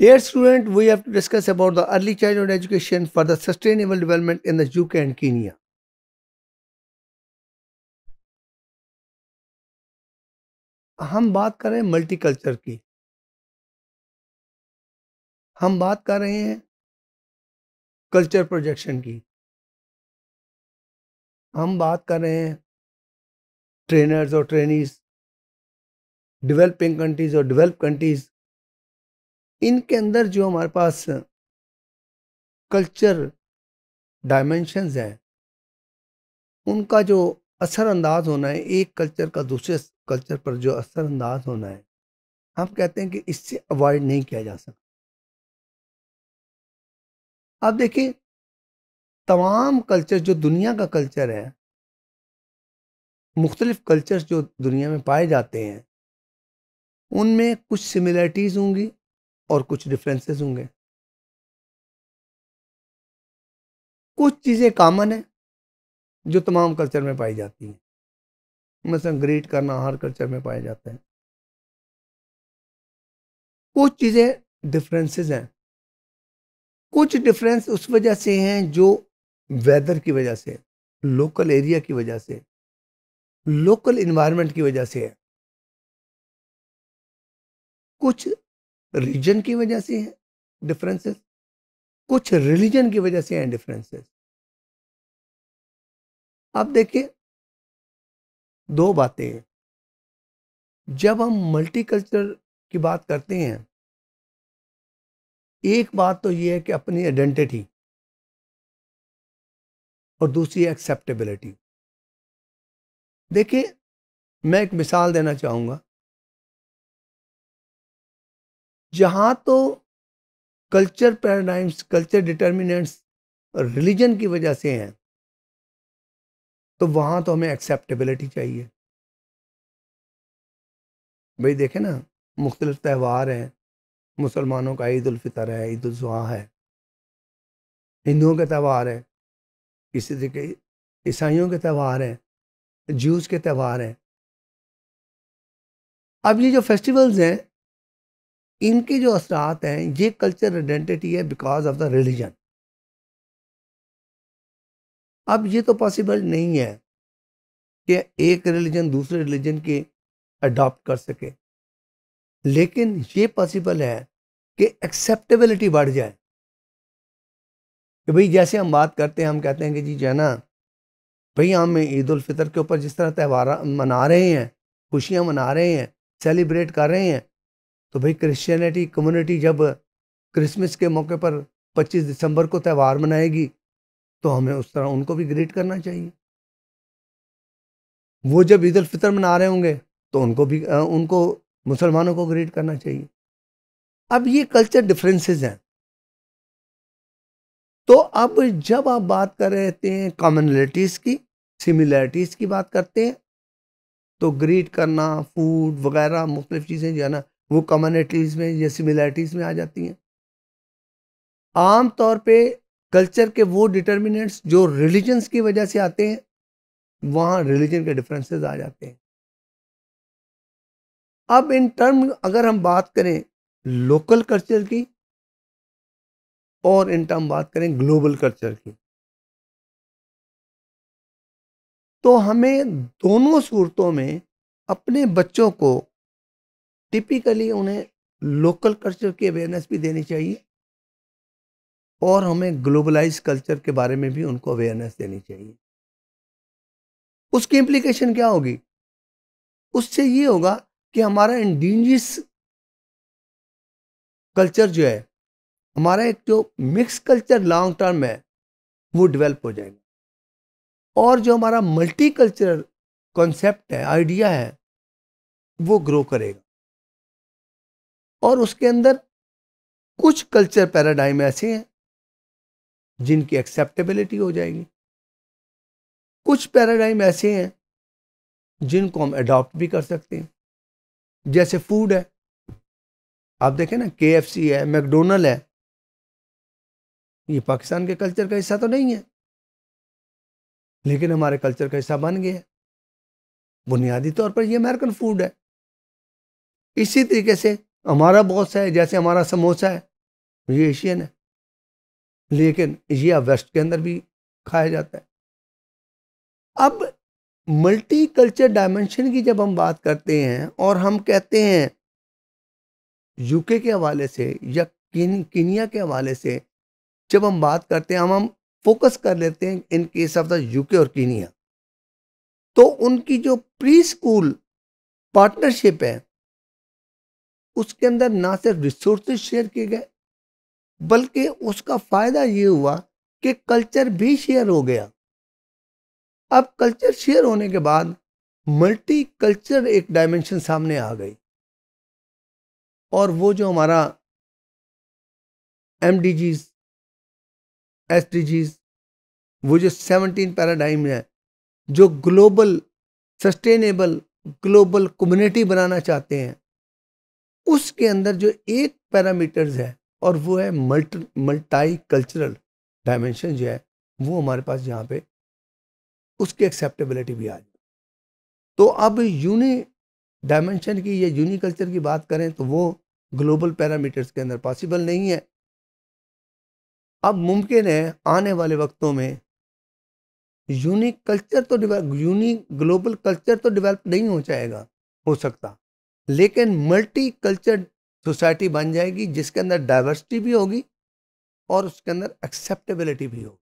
Dear student, we have to discuss about the early childhood education for the sustainable development in the UK and Kenya. हम बात कर रहे हैं multi culture की हम बात कर रहे हैं कल्चर प्रोजेक्शन की हम बात कर रहे हैं ट्रेनर्स और ट्रेनिज डेवलपिंग कंट्रीज और डेवलप कंट्रीज इनके अंदर जो हमारे पास कल्चर डायमेंशंस हैं उनका जो असरअंदाज होना है एक कल्चर का दूसरे कल्चर पर जो असरअंदाज होना है हम कहते हैं कि इससे अवॉइड नहीं किया जा सकता आप देखिए तमाम कल्चर जो दुनिया का कल्चर है मुख्तलिफ कल्चर जो दुनिया में पाए जाते हैं उनमें कुछ सिमिलरिटीज़ होंगी और कुछ डिफरेंसेस होंगे कुछ चीज़ें कामन है जो तमाम कल्चर में पाई जाती हैं मसलन ग्रीट करना हर कल्चर में पाया जाता है कुछ चीज़ें डिफरेंसेस हैं कुछ डिफरेंस उस वजह से हैं जो वेदर की वजह से लोकल एरिया की वजह से लोकल इन्वायरमेंट की वजह से है कुछ रीजन की वजह से है डिफरेंसेस कुछ रिलीजन की वजह से हैं डिफरेंसेस अब देखिए दो बातें हैं जब हम मल्टीकल्चर की बात करते हैं एक बात तो यह है कि अपनी आइडेंटिटी और दूसरी एक्सेप्टेबिलिटी देखिए मैं एक मिसाल देना चाहूँगा जहाँ तो culture paradigms culture determinants religion की वजह से हैं तो वहाँ तो हमें एक्सेप्टेबिलिटी चाहिए भाई देखें ना मुख्तलिफ त्यौहार हैं मुसलमानों का ईद फितर है ईद उजहा है हिंदुओं के त्यौहार हैं इसी तरीके ईसाइयों के त्यौहार हैं जूस के त्यौहार हैं अब ये जो फेस्टिवल्स हैं इनके जो असरात हैं ये कल्चर आइडेंटिटी है बिकॉज ऑफ द रिलीजन अब ये तो पॉसिबल नहीं है कि एक रिलीजन दूसरे रिलीजन के अडॉप्ट कर सके लेकिन ये पॉसिबल है कि एक्सेप्टेबिलिटी बढ़ जाए कि भाई जैसे हम बात करते हैं हम कहते हैं कि जी जो ना भाई हम ईद उल फितर के ऊपर जिस तरह त्यौहार मना रहे हैं खुशियाँ मना रहे हैं सेलिब्रेट कर रहे हैं तो भाई क्रिश्चियनिटी कम्युनिटी जब क्रिसमस के मौके पर 25 दिसंबर को त्यौहार मनाएगी तो हमें उस तरह उनको भी ग्रीट करना चाहिए वो जब ईद फितर मना रहे होंगे तो उनको भी उनको मुसलमानों को ग्रीट करना चाहिए अब ये कल्चर डिफरेंसेस हैं तो अब जब आप बात कर रहे हैं कॉमनलिटीज़ की सिमिलरिटीज़ की बात करते हैं तो ग्रीट करना फूड वगैरह मुख्तलिफ चीज़ें जो है ना वो कम्युनिटीज़ में या सिमिलरिटीज़ में आ जाती हैं आम तौर पे कल्चर के वो डिटर्मिनेंट्स जो रिलीजन्स की वजह से आते हैं वहाँ रिलीजन के डिफरेंसेस आ जाते हैं अब इन टर्म अगर हम बात करें लोकल कल्चर की और इन टर्म बात करें ग्लोबल कल्चर की तो हमें दोनों सूरतों में अपने बच्चों को टिपिकली उन्हें लोकल कल्चर की अवेयरनेस भी देनी चाहिए और हमें ग्लोबलाइज कल्चर के बारे में भी उनको अवेयरनेस देनी चाहिए उसकी इम्प्लीकेशन क्या होगी उससे ये होगा कि हमारा इंडिजियस कल्चर जो है हमारा एक जो मिक्स कल्चर लॉन्ग टर्म है वो डेवलप हो जाएगा और जो हमारा मल्टी कल्चरल कॉन्सेप्ट है आइडिया है वो ग्रो करेगा और उसके अंदर कुछ कल्चर पैराडाइम ऐसे हैं जिनकी एक्सेप्टेबिलिटी हो जाएगी कुछ पैराडाइम ऐसे हैं जिनको हम अडॉप्ट भी कर सकते हैं जैसे फूड है आप देखें ना के है मैकडोनल है ये पाकिस्तान के कल्चर का हिस्सा तो नहीं है लेकिन हमारे कल्चर का हिस्सा बन गया बुनियादी तौर पर ये अमेरिकन फूड है इसी तरीके से हमारा बॉस है जैसे हमारा समोसा है ये एशियन है लेकिन ये अब वेस्ट के अंदर भी खाया जाता है अब मल्टी कल्चर डायमेंशन की जब हम बात करते हैं और हम कहते हैं यूके के हवाले से या किन किनिया के हवाले से जब हम बात करते हैं हम हम फोकस कर लेते हैं in case of the UK और कीनिया तो उनकी जो प्री स्कूल पार्टनरशिप है उसके अंदर ना सिर्फ रिसोर्सेज शेयर किए गए बल्कि उसका फायदा ये हुआ कि कल्चर भी शेयर हो गया अब कल्चर शेयर होने के बाद मल्टी कल्चर एक डायमेंशन सामने आ गई और वो जो हमारा M D Gs S D Gs वो जो सेवनटीन पैराडाइम है जो ग्लोबल सस्टेनेबल ग्लोबल कम्युनिटी बनाना चाहते हैं उसके अंदर जो एक पैरामीटर्स है और वो है मल्ट मल्टाई कल्चरल डायमेंशन जो है वो हमारे पास यहाँ पे उसकी एक्सेप्टेबिलिटी भी आ जाए तो अब यूनि डायमेंशन की या यूनि कल्चर की बात करें तो वो ग्लोबल पैरामीटर्स के अंदर पॉसिबल नहीं है अब मुमकिन है आने वाले वक्तों में यूनिक कल्चर तो यूनिक ग्लोबल कल्चर तो डेवलप नहीं हो जाएगा हो सकता लेकिन मल्टी कल्चर सोसाइटी बन जाएगी जिसके अंदर डाइवर्सिटी भी होगी और उसके अंदर एक्सेप्टेबिलिटी भी होगी